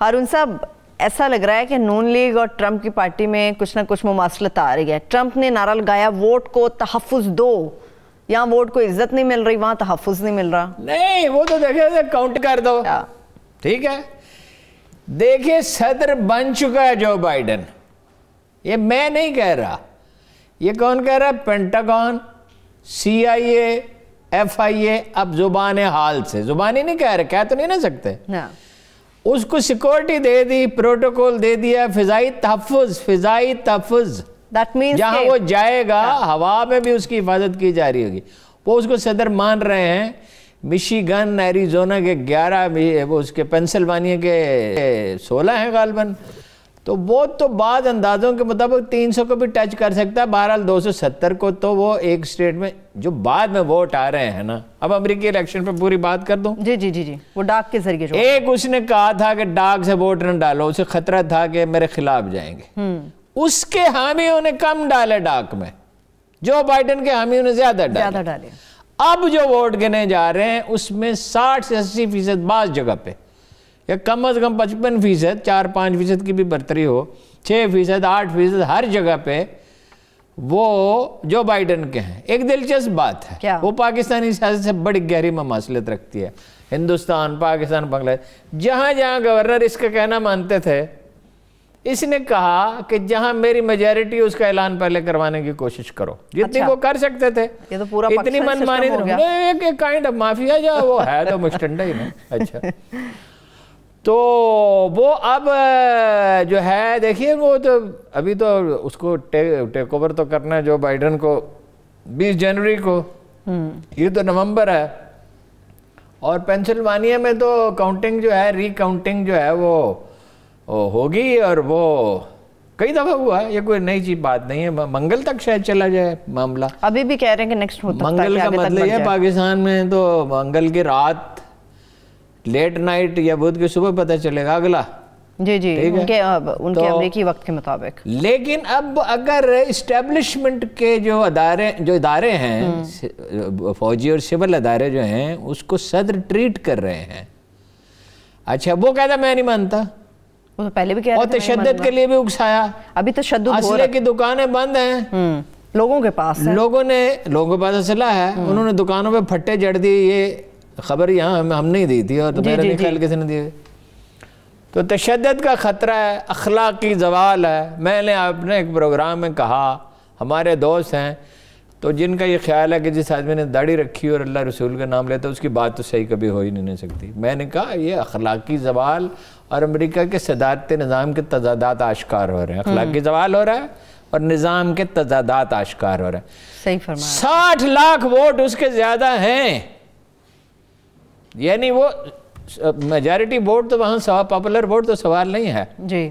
हारून साहब ऐसा लग रहा है कि नून लीग और ट्रंप की पार्टी में कुछ ना कुछ मुमासलत आ रही है ट्रंप ने नारा लगाया वोट को तहफ़ दो यहाँ वोट को इज्जत नहीं मिल रही वहाँ तहफ़ नहीं मिल रहा नहीं वो तो देखिए काउंट कर दो ठीक है देखिए सदर बन चुका है जो बाइडन ये मैं नहीं कह रहा ये कौन कह रहा है pentagon C I F I ए अब जुबान हाल से जुबानी नहीं कह रहे कह तो नहीं ना सकते ना उसको सिक्योरिटी दे दी प्रोटोकॉल दे दिया फिजाई तहफ़ फिजाई तहफ़ दैट मीन्स वो जाएगा हाँ। हवा में भी उसकी हिफाजत की जा रही होगी वो उसको सदर मान रहे हैं मिशीगन एरिजोना के ग्यारह वो उसके पेंसिल्वानिया के सोलह हैं गालबन तो वो तो बाद अंदाज़ों के मुताबिक 300 को भी टच कर सकता है बहरहाल 270 को तो वो एक स्टेट में जो बाद में वोट आ रहे हैं ना अब अमेरिकी इलेक्शन पे पूरी बात कर दूं जी जी जी जी वो डाक के जरिए एक उसने कहा था कि डाक से वोट न डालो उसे खतरा था कि मेरे खिलाफ जाएंगे हम्म। उसके हामियों ने कम डाले डाक में जो बाइडन के हामियों ने ज्यादा डाले ज्यादा डाले अब जो वोट गिने जा रहे हैं उसमें साठ से अस्सी फीसद बाद जगह पे या कम अज़ कम पचपन फ़ीसद चार पाँच फ़ीसद की भी बर्तरी हो छः फ़ीसद आठ फ़ीसद हर जगह पे वो जो बाइडन के हैं एक दिलचस्प बात है क्या? वो पाकिस्तानी सियासत से बड़ी गहरी ममासलत रखती है हिंदुस्तान पाकिस्तान बांग्लादेश जहाँ जहाँ गवर्नर इसका कहना मानते थे इसने कहा कि जहां मेरी मेजोरिटी उसका ऐलान पहले करवाने की कोशिश करो जितनी अच्छा। वो कर सकते थे ये तो पूरा इतनी मनमानी एक काइंड ऑफ माफिया जो वो है तो मुस्टंडा ही ना अच्छा तो वो अब जो है देखिए वो तो अभी तो उसको टेक ओवर तो करना है जो बाइडन को 20 जनवरी को हम्म। ये तो नवंबर है और पेंसिल्वानिया में तो काउंटिंग जो है रीकाउंटिंग जो है वो, होगी और वो कई दफा हुआ है ये कोई नई चीज बात नहीं है मंगल तक शायद चला जाए मामला अभी भी कह रहे हैं कि नेक्स्ट मंगल का मतलब पाकिस्तान में तो मंगल की रात लेट नाइट या बुध की सुबह पता चलेगा अगला जी जी उनके अब, उनके तो, अमरीकी वक्त के मुताबिक लेकिन अब अगर इस्टेब्लिशमेंट के जो अदारे जो इदारे हैं हम्म। फौजी और सिविल अदारे जो हैं उसको सदर ट्रीट कर रहे हैं अच्छा वो कहता मैं नहीं मानता वो तो पहले भी कह और तशद के लिए भी उकसाया अभी तशद असले की दुकानें बंद हैं हम्म, लोगों के पास लोगों ने लोगों के पास असला है हम्म। उन्होंने दुकानों पर फट्टे जड़ दिए ये खबर यहाँ हम, हमने ही दी थी और तुम्हारे तो ख्याल किसी ने दिए तो तशद का ख़तरा है अखलाकी जवाल है मैंने आपने एक प्रोग्राम में कहा हमारे दोस्त हैं तो जिनका ये ख्याल है कि जिस आदमी ने दाढ़ी रखी और अल्लाह रसूल का नाम लेता उसकी बात तो सही कभी हो ही नहीं, सकती मैंने कहा ये अखलाकी जवाल और अमरीका के सदारत निज़ाम के तजादात आश्कार हो रहे हैं अखलाकी हम्म। जवाल हो रहा है और निज़ाम के तजादात आश्कार हो रहे हैं साठ लाख वोट उसके ज़्यादा हैं यानी वो मेजॉरिटी वोट तो वहां सवाल पॉपुलर वोट तो सवाल नहीं है जी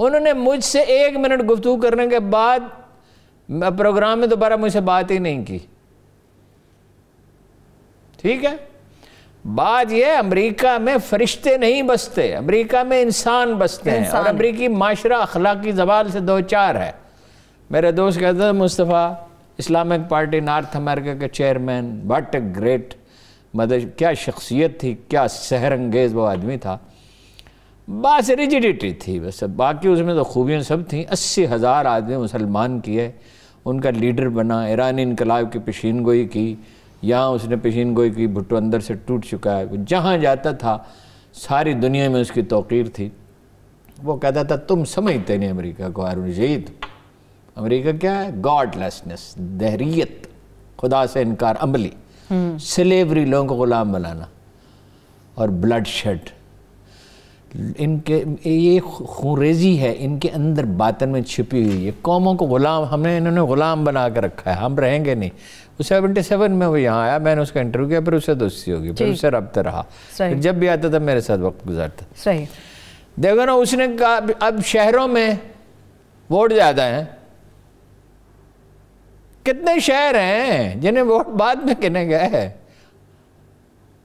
उन्होंने मुझसे एक मिनट गुफ्तु करने के बाद प्रोग्राम में दोबारा मुझसे बात ही नहीं की ठीक है बात यह अमेरिका में फरिश्ते नहीं बसते अमेरिका में इंसान बसते हैं और अमरीकी माशरा अखलाकी जवाल से दो चार है मेरे दोस्त कहते थे Mustafa Islamic party North America के चेयरमैन वट ग्रेट मतलब क्या शख्सियत थी क्या सहर अंगेज़ वो आदमी था बस रिजिडिटी थी बस बाकी उसमें तो खूबियाँ सब थी अस्सी हज़ार आदमी मुसलमान किए उनका लीडर बना ईरानी इनकलाब की पेशीन गोई की यहाँ उसने पेशीन गोई की भुट्टो अंदर से टूट चुका है जहाँ जाता था सारी दुनिया में उसकी तोकीर थी वो कहता था तुम समझते नहीं अमेरिका को अरुण जईद अमेरिका क्या है गॉडलेसनेस दहरीत खुदा से इनकार अमली स्लेवरी लोगों को ग़ुलाम बनाना और ब्लड शेड इनके ये खूरेजी है इनके अंदर बातन में छिपी हुई है कौमों को ग़ुलाम हमने इन्होंने ग़ुलाम बना कर रखा है हम रहेंगे नहीं वो सेवेंटी सेवन में वो यहाँ आया मैंने उसका इंटरव्यू किया फिर उससे दोस्ती होगी फिर उससे रबता रहा जब भी आता था मेरे साथ वक्त गुजारता सही देखो ना उसने कहा अब शहरों में वोट ज़्यादा हैं कितने शहर हैं जिन्हें वोट बाद में गिने गए हैं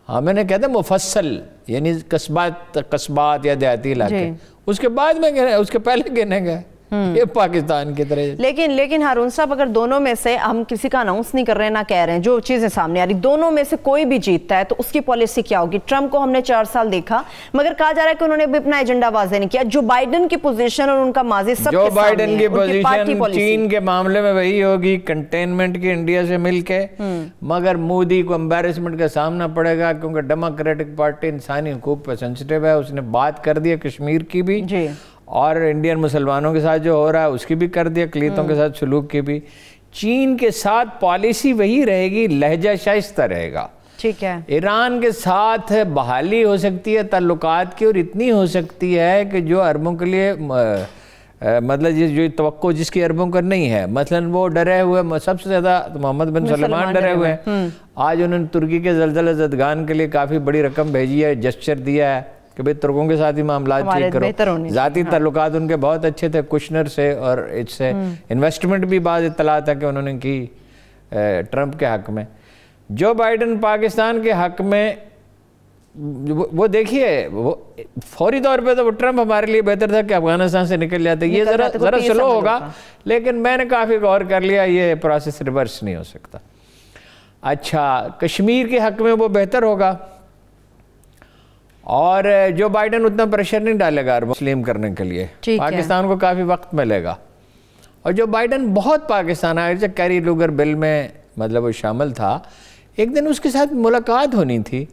हाँ मैंने कहते मुफसल यानी कस्बात कस्बात या देहाती इलाके उसके बाद में गिने उसके पहले गिने गए हम्म। ये पाकिस्तान की तरह लेकिन लेकिन हारून साहब अगर दोनों में से हम किसी का अनाउंस नहीं कर रहे ना कह रहे हैं जो चीज़ें सामने आ रही दोनों में से कोई भी जीतता है तो उसकी पॉलिसी क्या होगी ट्रंप को हमने चार साल देखा मगर कहा जा रहा है कि उन्होंने भी अपना एजेंडा वाजे नहीं किया जो बाइडन की पोजिशन और उनका माजी सब जो बाइडन की पोजिशन चीन के मामले में वही होगी कंटेनमेंट की इंडिया से मिलकर हम्म। मगर मोदी को एम्बेरसमेंट का सामना पड़ेगा क्योंकि डेमोक्रेटिक पार्टी इंसानी हकूक पर सेंसिटिव है उसने बात कर दिया कश्मीर की भी और इंडियन मुसलमानों के साथ जो हो रहा है उसकी भी कर दिया अकलीतों के हम्म। साथ सलूक की भी चीन के साथ पॉलिसी वही रहेगी लहजा शाइस्ता रहेगा ठीक है ईरान के साथ बहाली हो सकती है तल्लुक की और इतनी हो सकती है कि जो अरबों के लिए मतलब जिस जो तो जिसकी अरबों का नहीं है मसलन वो डरे हुए सबसे ज़्यादा तो मोहम्मद बिन सलमान डरे हुए हैं हम्म। आज उन्होंने तुर्की के जलजला जदगान के लिए काफ़ी बड़ी रकम भेजी है जस्चर दिया है कि भाई तुर्कों के साथ ही मामला ठीक करो ज़ाती हाँ। उनके बहुत अच्छे थे कुशनर से और इससे इन्वेस्टमेंट हम्म। भी बाद इतला था कि उन्होंने की ट्रंप के हक में जो बाइडन पाकिस्तान के हक में वो, देखिए वो फौरी तौर पे तो वो ट्रम्प हमारे लिए बेहतर था कि अफगानिस्तान से निकल जाते ये ज़रा ज़रा स्लो होगा लेकिन मैंने काफ़ी गौर कर लिया ये प्रोसेस रिवर्स नहीं हो सकता अच्छा कश्मीर के हक में वो बेहतर होगा और जो बाइडन उतना प्रेशर नहीं डालेगा अरब मुस्लिम करने के लिए पाकिस्तान को काफ़ी वक्त मिलेगा और जो बाइडन बहुत पाकिस्तान आया कैरी लूगर बिल में मतलब वो शामिल था एक दिन उसके साथ मुलाकात होनी थी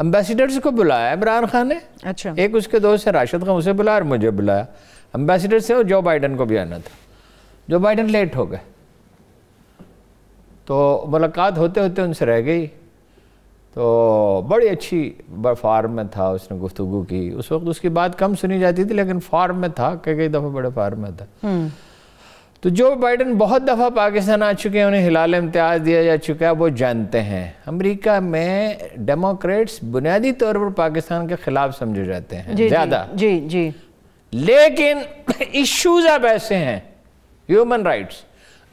अम्बेसडर्स को बुलाया इमरान खान ने अच्छा एक उसके दोस्त है राशिद खान उसे बुलाया और मुझे बुलाया अम्बेसडर से और जो बाइडन को भी आना था जो बाइडन लेट हो गए तो मुलाकात होते होते उनसे रह गई तो बड़ी अच्छी फार्म में था उसने गुफ्तु की उस वक्त उसकी बात कम सुनी जाती थी लेकिन फार्म में था कई कई दफ़ा बड़े फार्म में था हम्म। तो जो बाइडन बहुत दफ़ा पाकिस्तान आ चुके हैं उन्हें हिलाल इम्तियाज़ दिया जा चुका है वो जानते हैं अमेरिका में डेमोक्रेट्स बुनियादी तौर पर पाकिस्तान के ख़िलाफ़ समझे जाते हैं ज़्यादा जी जी लेकिन इश्यूज़ अब ऐसे हैं ह्यूमन राइट्स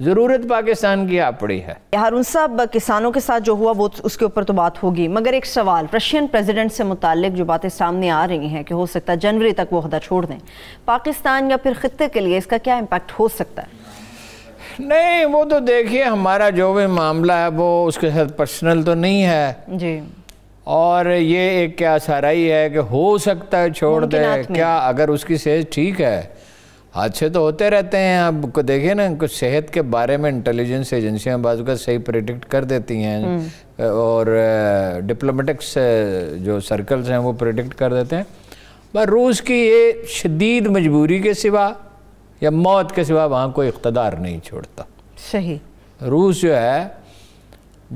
ज़रूरत पाकिस्तान की आप पड़ी है हारून साहब किसानों के साथ जो हुआ वो तो उसके ऊपर तो बात होगी मगर एक सवाल रशियन प्रेसिडेंट से मुतालिक जो बातें सामने आ रही हैं कि हो सकता है जनवरी तक वो अहदा छोड़ दें पाकिस्तान या फिर ख़त्े के लिए इसका क्या इम्पैक्ट हो सकता है नहीं वो तो देखिए हमारा जो भी मामला है वो उसके साथ पर्सनल तो नहीं है जी और ये एक क्या सारा ही है कि हो सकता है छोड़ दे क्या अगर उसकी सेहत ठीक है हादसे तो होते रहते हैं आप देखिए ना कुछ सेहत के बारे में इंटेलिजेंस एजेंसियां बाजू का सही प्रिडिक्ट कर देती हैं हम्म। और डिप्लोमेटिक्स जो सर्कल्स हैं वो प्रिडिक्ट कर देते हैं पर रूस की ये शदीद मजबूरी के सिवा या मौत के सिवा वहाँ कोई इकतदार नहीं छोड़ता सही रूस जो है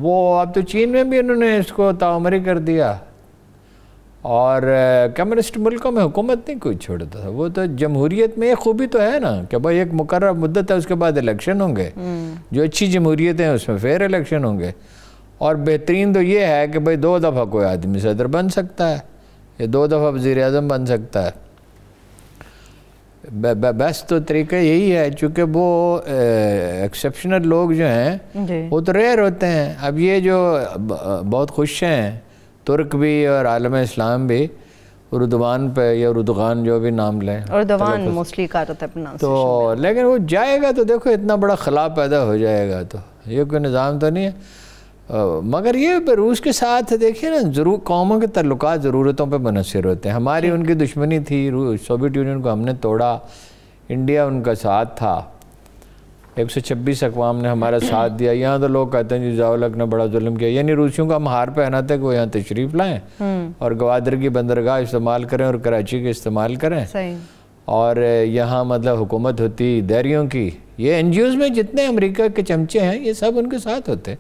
वो अब तो चीन में भी उन्होंने इसको ताउमरी कर दिया और कम्युनिस्ट मुल्कों में हुकूमत नहीं कोई छोड़ता था वो तो जमहूरीत में ये खूबी तो है ना कि भाई एक मुकर मुद्दत है उसके बाद इलेक्शन होंगे हम्म। जो अच्छी जमहूरियत हैं उसमें फेर इलेक्शन होंगे और बेहतरीन तो ये है कि भाई दो दफ़ा कोई आदमी सदर बन सकता है या दो दफ़ा वज़ी अजम बन सकता है बेस्ट तो तरीका यही है चूँकि वो एक्सेप्शनल लोग जो हैं वो तो रेयर होते हैं अब ये जो बहुत खुश हैं तुर्क भी और आलम इस्लाम भी उर्दवान पे या उर्दगान जो भी नाम लें उर्दवान मोस्टली का है तो लेकिन वो जाएगा तो देखो इतना बड़ा खला पैदा हो जाएगा तो ये कोई निज़ाम तो नहीं है आ, मगर ये रूस के साथ देखिए ना जरूर कौमों के तल्ल ज़रूरतों पर मुनसर होते हैं हमारी उनकी दुश्मनी थी सोवियत यूनियन को हमने तोड़ा इंडिया उनका साथ था एक सौ छब्बीस अकवाम ने हमारा साथ दिया यहाँ तो लोग कहते हैं जी जावलक ने बड़ा जुल्म किया यानी रूसियों का हम हार पहनाते कि वो यहाँ तशरीफ़ लाएँ हम्म। और गवादर की बंदरगाह इस्तेमाल करें और कराची के इस्तेमाल करें और यहाँ मतलब हुकूमत होती दैरियों की ये एन जी ओज़ में जितने अमरीका के चमचे हैं ये सब उनके साथ होते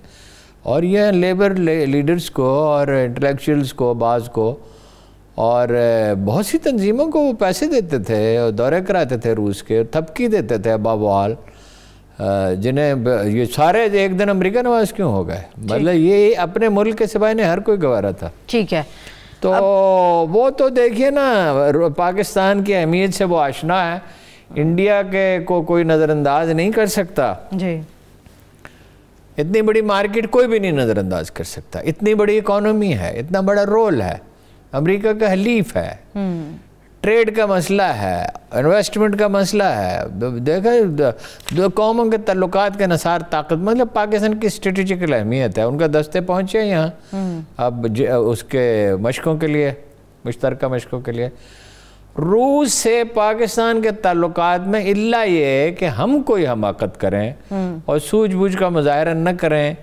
और यह लेबर ले, लीडर्स को और इंटलेक्चुअल्स को बाज़ को और बहुत सी तंजीमों को वो पैसे देते थे और दौरे कराते थे रूस के थपकी देते थे अबावाल जिन्हें ये सारे एक दिन अमेरिका नवाज क्यों हो गए मतलब ये अपने मुल्क के सिवाय ने हर कोई गवारा था ठीक है तो वो तो देखिए ना पाकिस्तान की अहमियत से वो आशना है इंडिया के को कोई नज़रअंदाज नहीं कर सकता जी इतनी बड़ी मार्केट कोई भी नहीं नज़रअंदाज कर सकता इतनी बड़ी इकोनॉमी है इतना बड़ा रोल है अमेरिका का हलीफ है हम्म। ट्रेड का मसला है इन्वेस्टमेंट का मसला है देखा दो कौमों के तल्लक के नसार ताकत मतलब पाकिस्तान की स्ट्रेटिजिकल अहमियत है उनका दस्ते पहुँचे यहाँ हम्म। अब उसके मशक़ों के लिए मुश्तर मशक़ों के लिए रूस से पाकिस्तान के तल्लक में अला ये है कि हम कोई हमाकत करें हम्म। और सूझबूझ का मुजाहरा न करें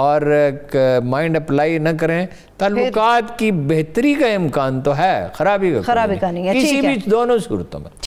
और माइंड अप्लाई न करें तल्लुकात की बेहतरी का इम्कान तो है खराबी का खराबी का नहीं है किसी भी दोनों सूरतों में